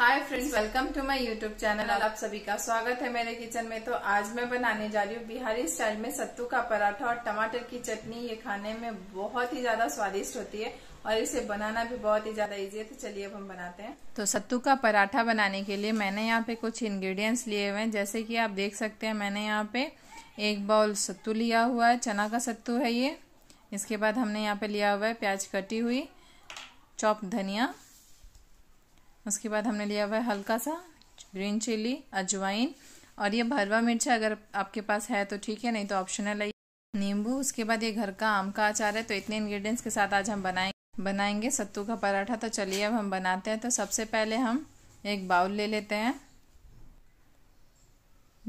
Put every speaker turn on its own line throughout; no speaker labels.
hi friends welcome to my YouTube channel आप सभी का स्वागत है मेरे किचन में तो आज मैं बनाने जा रही हूँ बिहारी स्टाइल में सत्तू का पराठा और टमाटर की चटनी ये खाने में बहुत ही ज्यादा स्वादिष्ट होती है और इसे बनाना भी बहुत ही ज्यादा इजी है तो चलिए अब हम बनाते हैं तो सत्तू का पराठा बनाने के लिए मैंने यहाँ पे कुछ इन्ग्रीडियंट्स लिए हुए हैं जैसे की आप देख सकते हैं मैंने यहाँ पे एक बाउल सत्तू लिया हुआ है चना का सत्तू है ये इसके बाद हमने यहाँ पे लिया हुआ है प्याज कटी हुई चौप धनिया उसके बाद हमने लिया हुआ है हल्का सा ग्रीन चिली अजवाइन और ये भरवा मिर्चा अगर आपके पास है तो ठीक है नहीं तो ऑप्शनल है नींबू उसके बाद ये घर का आम का अचार है तो इतने इंग्रेडिएंट्स के साथ आज हम बनाएंगे बनाएंगे सत्तू का पराठा तो चलिए अब हम बनाते हैं तो सबसे पहले हम एक बाउल ले लेते हैं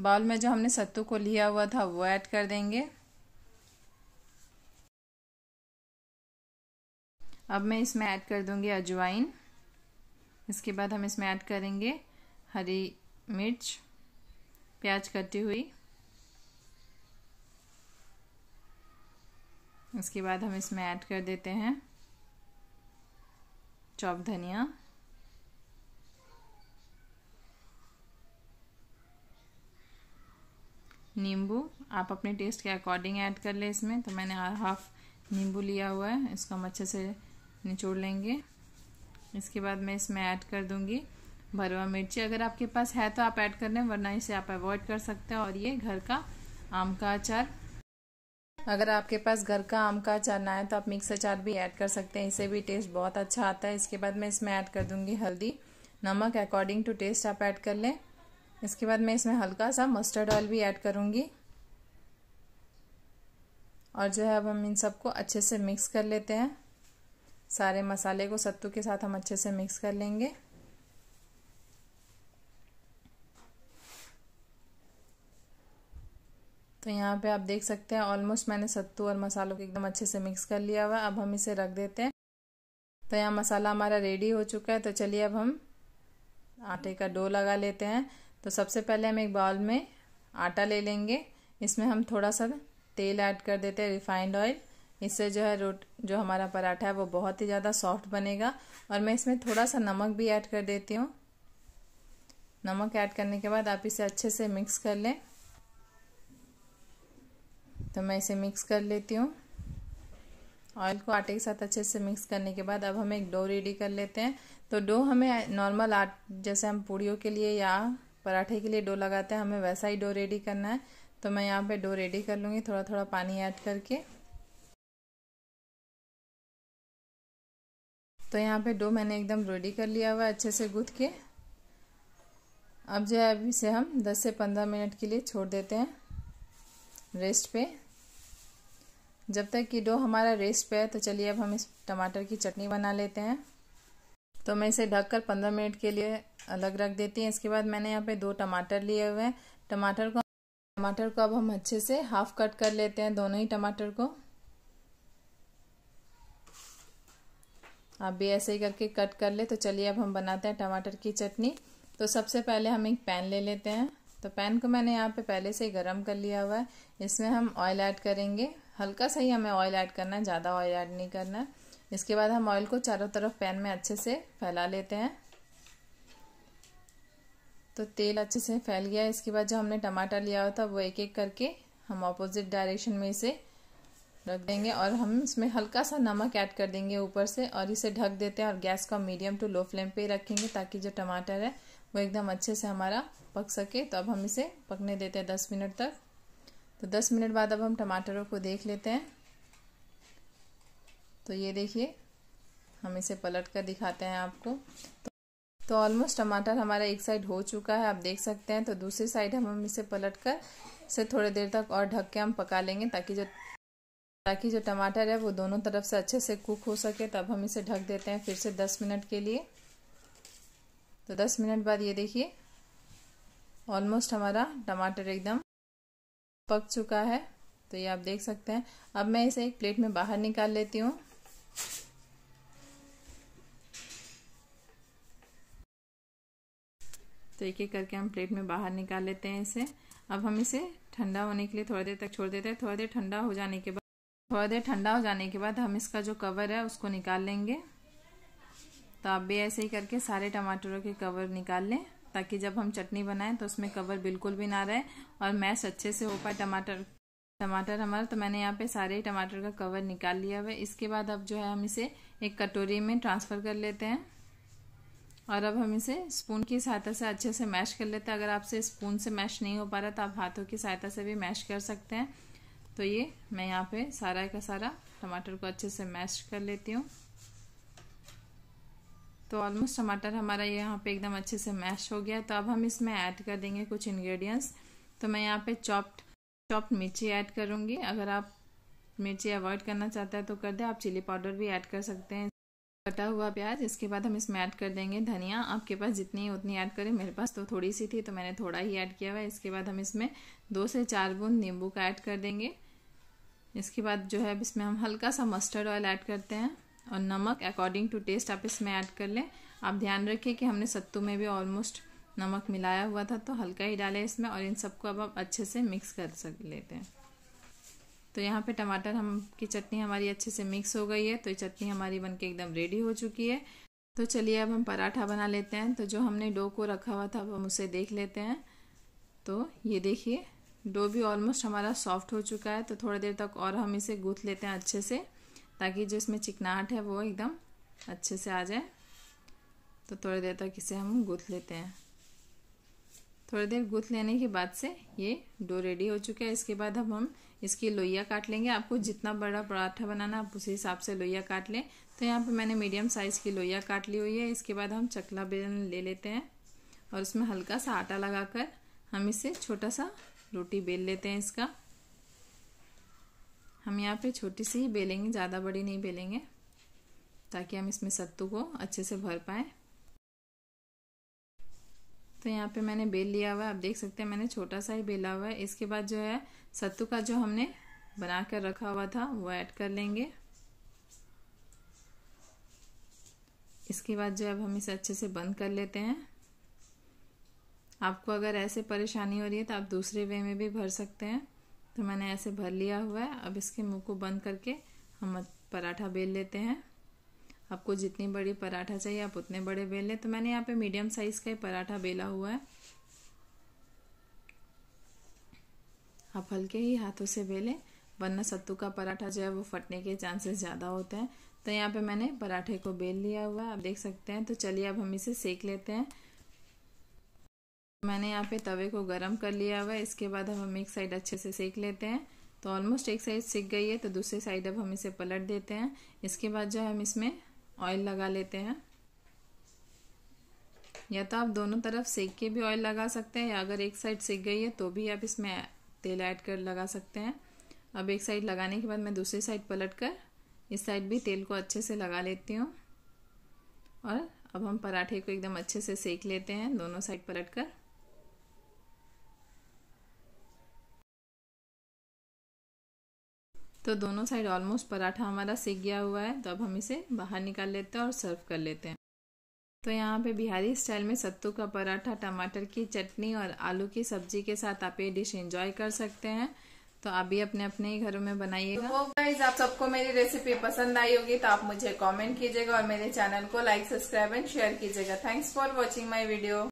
बाउल में जो हमने सत्तू को लिया हुआ था वो ऐड कर देंगे अब मैं इसमें ऐड कर दूंगी अजवाइन इसके बाद हम इसमें ऐड करेंगे हरी मिर्च प्याज कटी हुई इसके बाद हम इसमें ऐड कर देते हैं चौप धनिया नींबू आप अपने टेस्ट के अकॉर्डिंग ऐड कर ले इसमें तो मैंने हाफ नींबू लिया हुआ है इसको हम अच्छे से निचोड़ लेंगे इसके बाद मैं इसमें ऐड कर दूंगी भरवा मिर्ची अगर आपके पास है तो आप ऐड कर लें वरना इसे आप अवॉइड कर सकते हैं और ये घर का आम का अचार अगर आपके पास घर का आम का अचार ना है तो आप मिक्स अचार भी ऐड कर सकते हैं इसे भी टेस्ट बहुत अच्छा आता है इसके बाद मैं इसमें ऐड कर दूंगी हल्दी नमक अकॉर्डिंग टू टेस्ट आप ऐड कर लें इसके बाद मैं इसमें हल्का सा मस्टर्ड ऑयल भी ऐड करूँगी और जो है अब हम इन सबको अच्छे से मिक्स कर लेते हैं सारे मसाले को सत्तू के साथ हम अच्छे से मिक्स कर लेंगे तो यहाँ पे आप देख सकते हैं ऑलमोस्ट मैंने सत्तू और मसालों को एकदम अच्छे से मिक्स कर लिया हुआ अब हम इसे रख देते हैं तो यहाँ मसाला हमारा रेडी हो चुका है तो चलिए अब हम आटे का डो लगा लेते हैं तो सबसे पहले हम एक बाउल में आटा ले लेंगे इसमें हम थोड़ा सा तेल ऐड कर देते हैं रिफाइंड ऑयल इससे जो है रोट जो हमारा पराठा है वो बहुत ही ज़्यादा सॉफ्ट बनेगा और मैं इसमें थोड़ा सा नमक भी ऐड कर देती हूँ नमक ऐड करने के बाद आप इसे अच्छे से मिक्स कर लें तो मैं इसे मिक्स कर लेती हूँ ऑयल को आटे के साथ अच्छे से मिक्स करने के बाद अब हम एक डो रेडी कर लेते हैं तो डो हमें नॉर्मल आट जैसे हम पूड़ियों के लिए या पराठे के लिए डो लगाते हैं हमें वैसा ही डो रेडी करना है तो मैं यहाँ पे डो रेडी कर लूँगी थोड़ा थोड़ा पानी ऐड करके तो यहाँ पे डो मैंने एकदम रेडी कर लिया हुआ अच्छे से गुथ के अब जो है अभी से हम 10 से 15 मिनट के लिए छोड़ देते हैं रेस्ट पे जब तक कि डो हमारा रेस्ट पे है तो चलिए अब हम इस टमाटर की चटनी बना लेते हैं तो मैं इसे ढककर 15 मिनट के लिए अलग रख देती हूँ इसके बाद मैंने यहाँ पे दो टमाटर लिए हुए हैं टमाटर को टमाटर को अब हम अच्छे से हाफ कट कर लेते हैं दोनों ही टमाटर को आप भी ऐसे ही करके कट कर ले तो चलिए अब हम बनाते हैं टमाटर की चटनी तो सबसे पहले हम एक पैन ले लेते हैं तो पैन को मैंने यहाँ पे पहले से ही गर्म कर लिया हुआ है इसमें हम ऑयल ऐड करेंगे हल्का सा ही हमें ऑयल ऐड करना है ज़्यादा ऑयल ऐड नहीं करना है इसके बाद हम ऑयल को चारों तरफ पैन में अच्छे से फैला लेते हैं तो तेल अच्छे से फैल गया इसके बाद जो हमने टमाटर लिया हुआ था वो एक एक करके हम अपोजिट डायरेक्शन में इसे रख देंगे और हम इसमें हल्का सा नमक ऐड कर देंगे ऊपर से और इसे ढक देते हैं और गैस को मीडियम टू लो फ्लेम पे रखेंगे ताकि जो टमाटर है वो एकदम अच्छे से हमारा पक सके तो अब हम इसे पकने देते हैं दस मिनट तक तो दस मिनट बाद अब हम टमाटरों को देख लेते हैं तो ये देखिए हम इसे पलट कर दिखाते हैं आपको तो ऑलमोस्ट तो टमाटर हमारा एक साइड हो चुका है आप देख सकते हैं तो दूसरी साइड हम हम इसे पलट कर इसे थोड़ी देर तक और ढक के हम पका लेंगे ताकि जो ताकि जो टमाटर है वो दोनों तरफ से अच्छे से कुक हो सके तब हम इसे ढक देते हैं फिर से दस मिनट के लिए तो दस मिनट बाद ये देखिए ऑलमोस्ट हमारा टमाटर एकदम पक चुका है तो ये आप देख सकते हैं अब मैं इसे एक प्लेट में बाहर निकाल लेती हूँ तो एक एक करके हम प्लेट में बाहर निकाल लेते हैं इसे अब हम इसे ठंडा होने के लिए थोड़ी देर तक छोड़ देते हैं थोड़ी देर ठंडा हो जाने के बाद थोड़ा देर ठंडा हो जाने के बाद हम इसका जो कवर है उसको निकाल लेंगे तो आप भी ऐसे ही करके सारे टमाटरों के कवर निकाल लें ताकि जब हम चटनी बनाएं तो उसमें कवर बिल्कुल भी ना रहे और मैश अच्छे से हो पाए टमाटर टमाटर हमारा तो मैंने यहाँ पे सारे टमाटर का कवर निकाल लिया हुआ है इसके बाद अब जो है हम इसे एक कटोरी में ट्रांसफ़र कर लेते हैं और अब हम इसे स्पून की सहायता से अच्छे से मैश कर लेते हैं अगर आपसे स्पून से मैश नहीं हो पा रहा तो आप हाथों की सहायता से भी मैश कर सकते हैं तो ये मैं यहाँ पे सारा का सारा टमाटर को अच्छे से मैश कर लेती हूँ तो ऑलमोस्ट टमाटर हमारा यहाँ पे एकदम अच्छे से मैश हो गया तो अब हम इसमें ऐड कर देंगे कुछ इंग्रेडिएंट्स तो मैं यहाँ पे चॉप्ड चॉप्ड मिर्ची ऐड करूँगी अगर आप मिर्ची अवॉइड करना चाहते हैं तो कर दें आप चिली पाउडर भी ऐड कर सकते हैं कटा हुआ प्याज इसके बाद हम इसमें ऐड कर देंगे धनिया आपके पास जितनी उतनी ऐड करें मेरे पास तो थोड़ी सी थी तो मैंने थोड़ा ही ऐड किया हुआ है इसके बाद हम इसमें दो से चार बूंद नींबू का ऐड कर देंगे इसके बाद जो है इसमें हम हल्का सा मस्टर्ड ऑयल ऐड करते हैं और नमक अकॉर्डिंग टू टेस्ट आप इसमें ऐड कर लें आप ध्यान रखें कि हमने सत्तू में भी ऑलमोस्ट नमक मिलाया हुआ था तो हल्का ही डालें इसमें और इन सबको अब आप अच्छे से मिक्स कर सक लेते हैं तो यहाँ पे टमाटर हम की चटनी हमारी अच्छे से मिक्स हो गई है तो ये चटनी हमारी बनके एकदम रेडी हो चुकी है तो चलिए अब हम पराठा बना लेते हैं तो जो हमने डो को रखा हुआ था अब हम उसे देख लेते हैं तो ये देखिए डो भी ऑलमोस्ट हमारा सॉफ्ट हो चुका है तो थोड़ी देर तक और हम इसे गूँथ लेते हैं अच्छे से ताकि जो इसमें चिकनाहट है वो एकदम अच्छे से आ जाए तो थोड़ी देर तक इसे हम गूँथ लेते हैं थोड़ी देर गूथ लेने के बाद से ये डो रेडी हो चुका है इसके बाद अब हम इसकी लोइया काट लेंगे आपको जितना बड़ा पराठा बनाना आप उसी हिसाब से लोइया काट लें तो यहाँ पे मैंने मीडियम साइज़ की लोइया काट ली हुई है इसके बाद हम चकला बेलन ले लेते हैं और उसमें हल्का सा आटा लगाकर हम इसे छोटा सा रोटी बेल लेते हैं इसका हम यहाँ पे छोटी सी ही बेलेंगे ज़्यादा बड़ी नहीं बेलेंगे ताकि हम इसमें सत्तू को अच्छे से भर पाएँ तो यहाँ पे मैंने बेल लिया हुआ है आप देख सकते हैं मैंने छोटा सा ही बेला हुआ है इसके बाद जो है सत्तू का जो हमने बना कर रखा हुआ था वो ऐड कर लेंगे इसके बाद जो है अब हम इसे अच्छे से बंद कर लेते हैं आपको अगर ऐसे परेशानी हो रही है तो आप दूसरे वे में भी भर सकते हैं तो मैंने ऐसे भर लिया हुआ है अब इसके मुँह को बंद करके हम पराठा बेल लेते हैं आपको जितनी बड़ी पराठा चाहिए आप उतने बड़े बेल लें तो मैंने यहाँ पे मीडियम साइज़ का ही पराठा बेला हुआ है आप हल्के ही हाथों से बेलें वरना सत्तू का पराठा जो है वो फटने के चांसेस ज़्यादा होते हैं तो यहाँ पे मैंने पराठे को बेल लिया हुआ है आप देख सकते हैं तो चलिए अब हम इसे सेक लेते हैं मैंने यहाँ पे तवे को गर्म कर लिया हुआ है इसके बाद अब हम एक साइड अच्छे से सेक लेते हैं तो ऑलमोस्ट एक साइड सीख गई है तो दूसरी साइड अब हम इसे पलट देते हैं इसके बाद जो हम इसमें ऑयल लगा लेते हैं या तो आप दोनों तरफ सेक के भी ऑयल लगा सकते हैं या अगर एक साइड सेक गई है तो भी आप इसमें तेल ऐड कर लगा सकते हैं अब एक साइड लगाने के बाद मैं दूसरी साइड पलट कर इस साइड भी तेल को अच्छे से लगा लेती हूँ और अब हम पराठे को एकदम अच्छे से सेक लेते हैं दोनों साइड पलट कर तो दोनों साइड ऑलमोस्ट पराठा हमारा सीख गया हुआ है तो अब हम इसे बाहर निकाल लेते हैं और सर्व कर लेते हैं तो यहाँ पे बिहारी स्टाइल में सत्तू का पराठा टमाटर की चटनी और आलू की सब्जी के साथ आप ये डिश एंजॉय कर सकते हैं तो आप भी अपने अपने ही घरों में बनाइए तो आप सबको मेरी रेसिपी पसंद आई होगी तो आप मुझे कमेंट कीजिएगा और मेरे चैनल को लाइक सब्सक्राइब एंड शेयर कीजिएगा thanks for watching my video